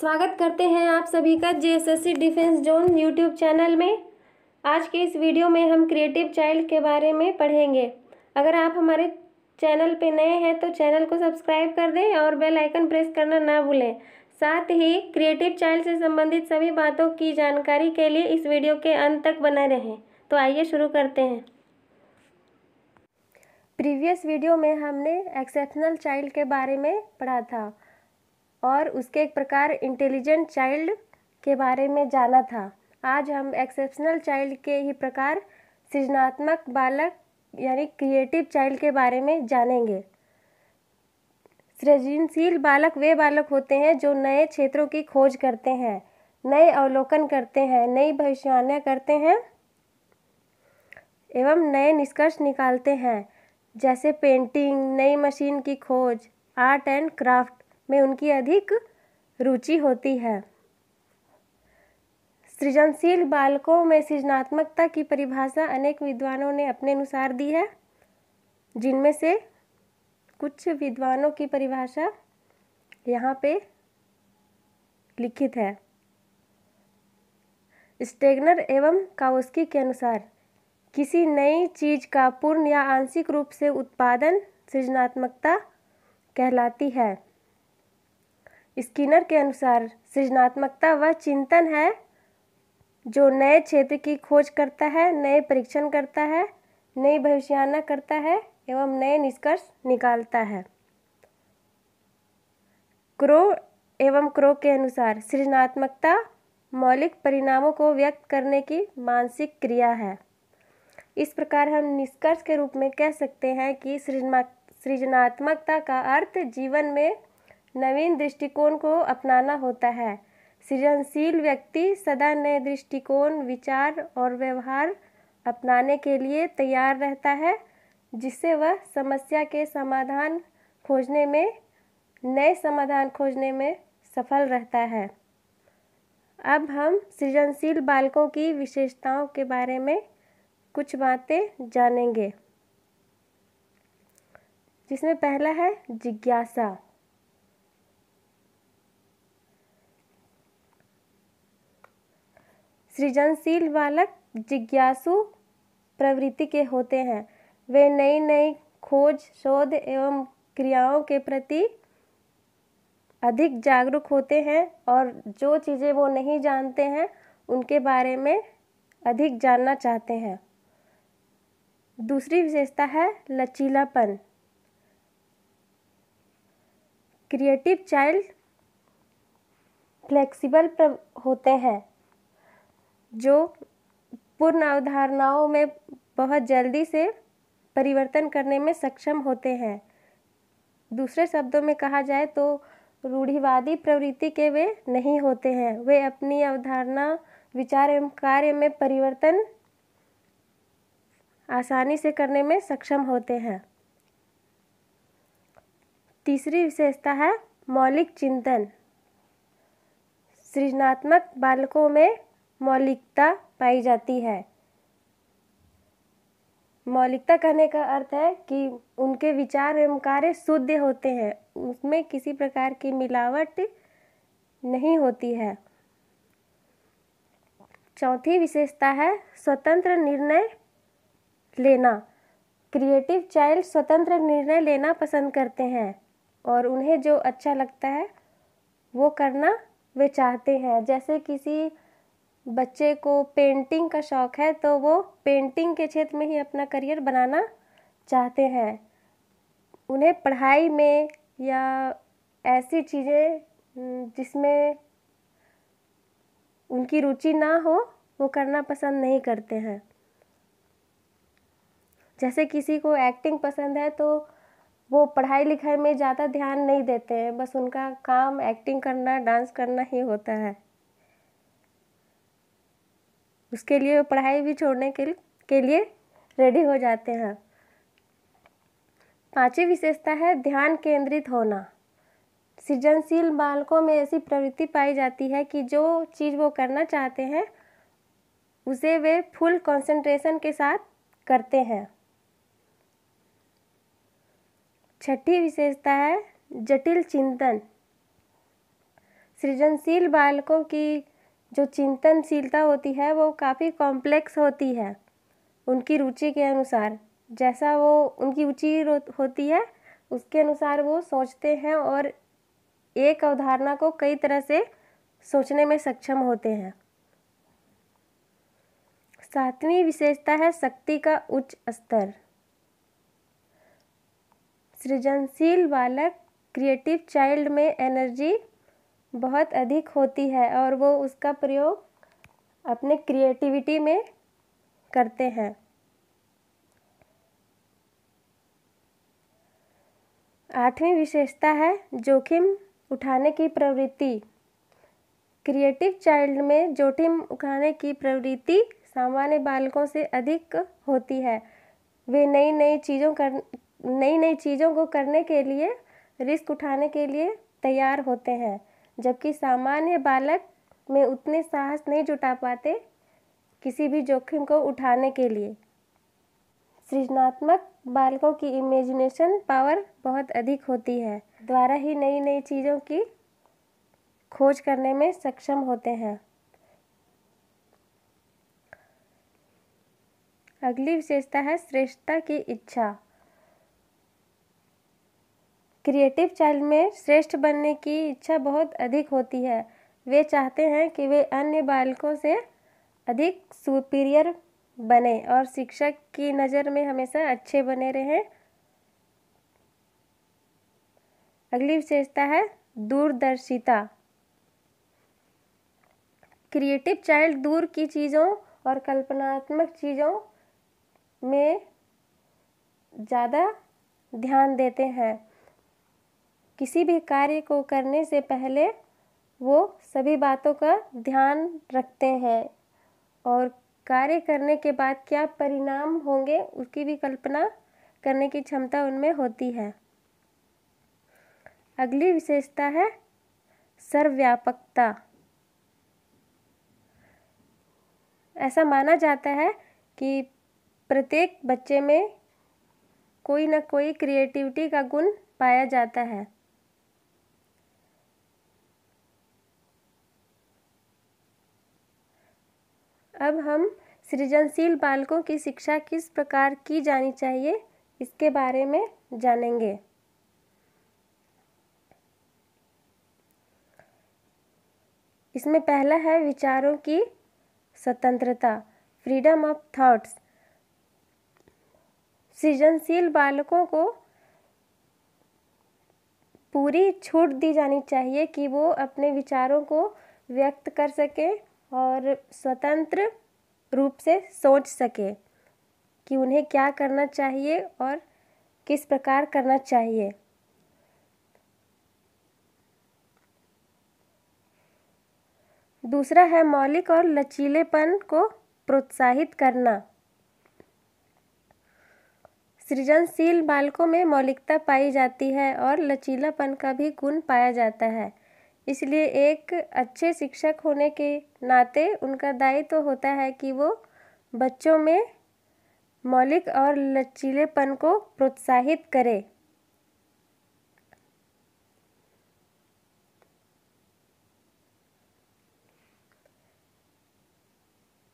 स्वागत करते हैं आप सभी का JSSC defence zone YouTube channel में आज के इस वीडियो में हम क्रिएटिव चाइल्ड के बारे में पढ़ेंगे अगर आप हमारे चैनल पे नए हैं तो चैनल को सब्सक्राइब कर दें और बेल आइकन प्रेस करना ना भूलें साथ ही क्रिएटिव चाइल्ड से संबंधित सभी बातों की जानकारी के लिए इस वीडियो के अंत तक बना रहें तो आइए शुरू करते हैं प्रीवियस वीडियो में हमने एक्सेप्शनल चाइल्ड के बारे में पढ़ा था और उसके एक प्रकार इंटेलिजेंट चाइल्ड के बारे में जाना था आज हम एक्सेप्शनल चाइल्ड के ही प्रकार सृजनात्मक बालक यानी क्रिएटिव चाइल्ड के बारे में जानेंगे सृजनशील बालक वे बालक होते हैं जो नए क्षेत्रों की खोज करते हैं नए अवलोकन करते हैं नई भविष्यवाणियाँ करते हैं एवं नए निष्कर्ष निकालते हैं जैसे पेंटिंग नई मशीन की खोज आर्ट एंड क्राफ्ट में उनकी अधिक रुचि होती है सृजनशील बालकों में सृजनात्मकता की परिभाषा अनेक विद्वानों ने अपने अनुसार दी है जिनमें से कुछ विद्वानों की परिभाषा यहाँ पे लिखित है स्टेगनर एवं काउस्की के अनुसार किसी नई चीज का पूर्ण या आंशिक रूप से उत्पादन सृजनात्मकता कहलाती है स्किनर के अनुसार सृजनात्मकता वह चिंतन है जो नए क्षेत्र की खोज करता है नए परीक्षण करता है नई भविष्याना करता है एवं नए निष्कर्ष निकालता है क्रो एवं क्रो के अनुसार सृजनात्मकता मौलिक परिणामों को व्यक्त करने की मानसिक क्रिया है इस प्रकार हम निष्कर्ष के रूप में कह सकते हैं कि सृजना सृजनात्मकता का अर्थ जीवन में नवीन दृष्टिकोण को अपनाना होता है सृजनशील व्यक्ति सदा नए दृष्टिकोण विचार और व्यवहार अपनाने के लिए तैयार रहता है जिससे वह समस्या के समाधान खोजने में नए समाधान खोजने में सफल रहता है अब हम सृजनशील बालकों की विशेषताओं के बारे में कुछ बातें जानेंगे जिसमें पहला है जिज्ञासा सृजनशील बालक जिज्ञासु प्रवृत्ति के होते हैं वे नई नई खोज शोध एवं क्रियाओं के प्रति अधिक जागरूक होते हैं और जो चीज़ें वो नहीं जानते हैं उनके बारे में अधिक जानना चाहते हैं दूसरी विशेषता है लचीलापन क्रिएटिव चाइल्ड फ्लेक्सिबल होते हैं जो पूर्ण अवधारणाओं में बहुत जल्दी से परिवर्तन करने में सक्षम होते हैं दूसरे शब्दों में कहा जाए तो रूढ़िवादी प्रवृत्ति के वे नहीं होते हैं वे अपनी अवधारणा विचार एवं कार्य में परिवर्तन आसानी से करने में सक्षम होते हैं तीसरी विशेषता है मौलिक चिंतन सृजनात्मक बालकों में मौलिकता पाई जाती है मौलिकता कहने का अर्थ है कि उनके विचार एवं कार्य शुद्ध होते हैं उसमें किसी प्रकार की मिलावट नहीं होती है चौथी विशेषता है स्वतंत्र निर्णय लेना क्रिएटिव चाइल्ड स्वतंत्र निर्णय लेना पसंद करते हैं और उन्हें जो अच्छा लगता है वो करना वे चाहते हैं जैसे किसी बच्चे को पेंटिंग का शौक़ है तो वो पेंटिंग के क्षेत्र में ही अपना करियर बनाना चाहते हैं उन्हें पढ़ाई में या ऐसी चीज़ें जिसमें उनकी रुचि ना हो वो करना पसंद नहीं करते हैं जैसे किसी को एक्टिंग पसंद है तो वो पढ़ाई लिखाई में ज़्यादा ध्यान नहीं देते हैं बस उनका काम एक्टिंग करना डांस करना ही होता है उसके लिए पढ़ाई भी छोड़ने के लिए के लिए रेडी हो जाते हैं पांचवी विशेषता है ध्यान केंद्रित होना सृजनशील बालकों में ऐसी प्रवृत्ति पाई जाती है कि जो चीज़ वो करना चाहते हैं उसे वे फुल कंसंट्रेशन के साथ करते हैं छठी विशेषता है जटिल चिंतन सृजनशील बालकों की जो चिंतनशीलता होती है वो काफ़ी कॉम्प्लेक्स होती है उनकी रुचि के अनुसार जैसा वो उनकी रुचि होती है उसके अनुसार वो सोचते हैं और एक अवधारणा को कई तरह से सोचने में सक्षम होते हैं सातवीं विशेषता है शक्ति का उच्च स्तर सृजनशील बालक क्रिएटिव चाइल्ड में एनर्जी बहुत अधिक होती है और वो उसका प्रयोग अपने क्रिएटिविटी में करते हैं आठवीं विशेषता है जोखिम उठाने की प्रवृत्ति क्रिएटिव चाइल्ड में जोखिम उठाने की प्रवृत्ति सामान्य बालकों से अधिक होती है वे नई नई चीज़ों कर नई नई चीज़ों को करने के लिए रिस्क उठाने के लिए तैयार होते हैं जबकि सामान्य बालक में उतने साहस नहीं जुटा पाते किसी भी जोखिम को उठाने के लिए सृजनात्मक बालकों की इमेजिनेशन पावर बहुत अधिक होती है द्वारा ही नई नई चीज़ों की खोज करने में सक्षम होते हैं अगली विशेषता है श्रेष्ठता की इच्छा क्रिएटिव चाइल्ड में श्रेष्ठ बनने की इच्छा बहुत अधिक होती है वे चाहते हैं कि वे अन्य बालकों से अधिक सुपीरियर बने और शिक्षक की नज़र में हमेशा अच्छे बने रहें अगली विशेषता है दूरदर्शिता क्रिएटिव चाइल्ड दूर की चीज़ों और कल्पनात्मक चीज़ों में ज़्यादा ध्यान देते हैं किसी भी कार्य को करने से पहले वो सभी बातों का ध्यान रखते हैं और कार्य करने के बाद क्या परिणाम होंगे उसकी भी कल्पना करने की क्षमता उनमें होती है अगली विशेषता है सर्वव्यापकता ऐसा माना जाता है कि प्रत्येक बच्चे में कोई ना कोई क्रिएटिविटी का गुण पाया जाता है अब हम सृजनशील बालकों की शिक्षा किस प्रकार की जानी चाहिए इसके बारे में जानेंगे इसमें पहला है विचारों की स्वतंत्रता फ्रीडम ऑफ थॉट्स सृजनशील बालकों को पूरी छूट दी जानी चाहिए कि वो अपने विचारों को व्यक्त कर सकें और स्वतंत्र रूप से सोच सके कि उन्हें क्या करना चाहिए और किस प्रकार करना चाहिए दूसरा है मौलिक और लचीलेपन को प्रोत्साहित करना सृजनशील बालकों में मौलिकता पाई जाती है और लचीलापन का भी गुण पाया जाता है इसलिए एक अच्छे शिक्षक होने के नाते उनका दायित्व तो होता है कि वो बच्चों में मौलिक और लचीलेपन को प्रोत्साहित करें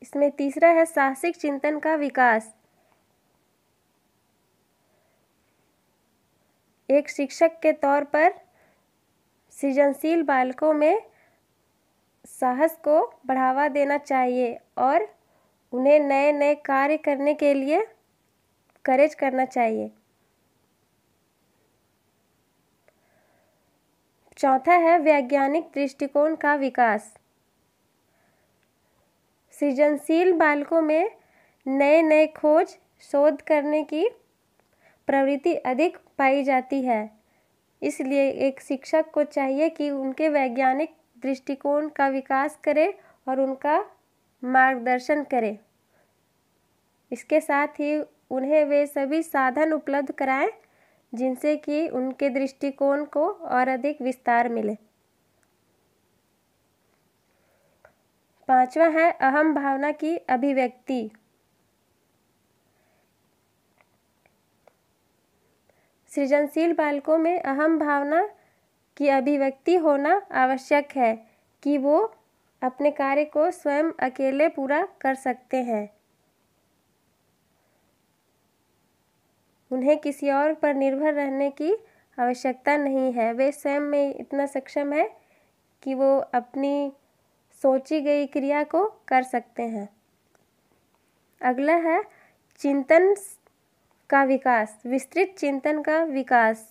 इसमें तीसरा है साहसिक चिंतन का विकास एक शिक्षक के तौर पर सृजनशील बालकों में साहस को बढ़ावा देना चाहिए और उन्हें नए नए कार्य करने के लिए करेज करना चाहिए चौथा है वैज्ञानिक दृष्टिकोण का विकास सृजनशील बालकों में नए नए खोज शोध करने की प्रवृत्ति अधिक पाई जाती है इसलिए एक शिक्षक को चाहिए कि उनके वैज्ञानिक दृष्टिकोण का विकास करे और उनका मार्गदर्शन करे इसके साथ ही उन्हें वे सभी साधन उपलब्ध कराएं जिनसे कि उनके दृष्टिकोण को और अधिक विस्तार मिले पांचवा है अहम भावना की अभिव्यक्ति सृजनशील बालकों में अहम भावना की अभिव्यक्ति होना आवश्यक है कि वो अपने कार्य को स्वयं अकेले पूरा कर सकते हैं उन्हें किसी और पर निर्भर रहने की आवश्यकता नहीं है वे स्वयं में इतना सक्षम है कि वो अपनी सोची गई क्रिया को कर सकते हैं अगला है चिंतन का विकास विस्तृत चिंतन का विकास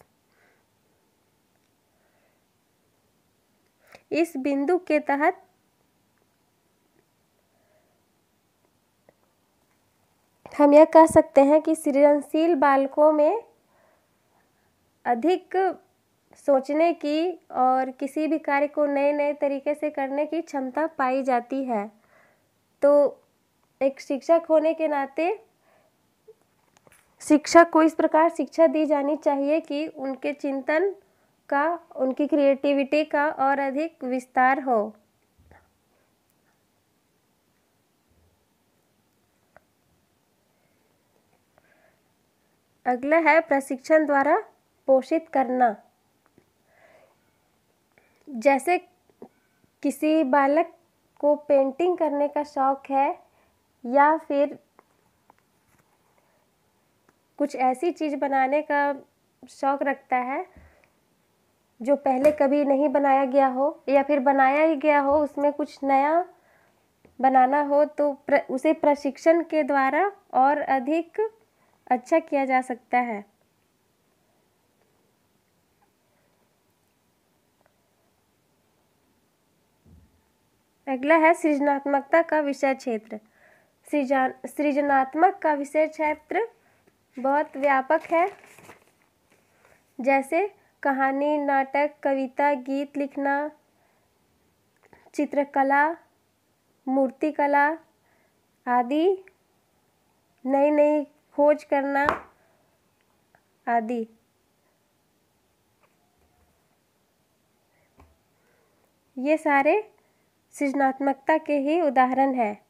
इस बिंदु के तहत हम यह कह सकते हैं कि सृजनशील बालकों में अधिक सोचने की और किसी भी कार्य को नए नए तरीके से करने की क्षमता पाई जाती है तो एक शिक्षक होने के नाते शिक्षक को इस प्रकार शिक्षा दी जानी चाहिए कि उनके चिंतन का उनकी क्रिएटिविटी का और अधिक विस्तार हो अगला है प्रशिक्षण द्वारा पोषित करना जैसे किसी बालक को पेंटिंग करने का शौक है या फिर कुछ ऐसी चीज़ बनाने का शौक़ रखता है जो पहले कभी नहीं बनाया गया हो या फिर बनाया ही गया हो उसमें कुछ नया बनाना हो तो प्र, उसे प्रशिक्षण के द्वारा और अधिक अच्छा किया जा सकता है अगला है सृजनात्मकता का विषय क्षेत्र सृजन सृजनात्मक का विषय क्षेत्र बहुत व्यापक है जैसे कहानी नाटक कविता गीत लिखना चित्रकला मूर्तिकला आदि नई नई खोज करना आदि ये सारे सृजनात्मकता के ही उदाहरण हैं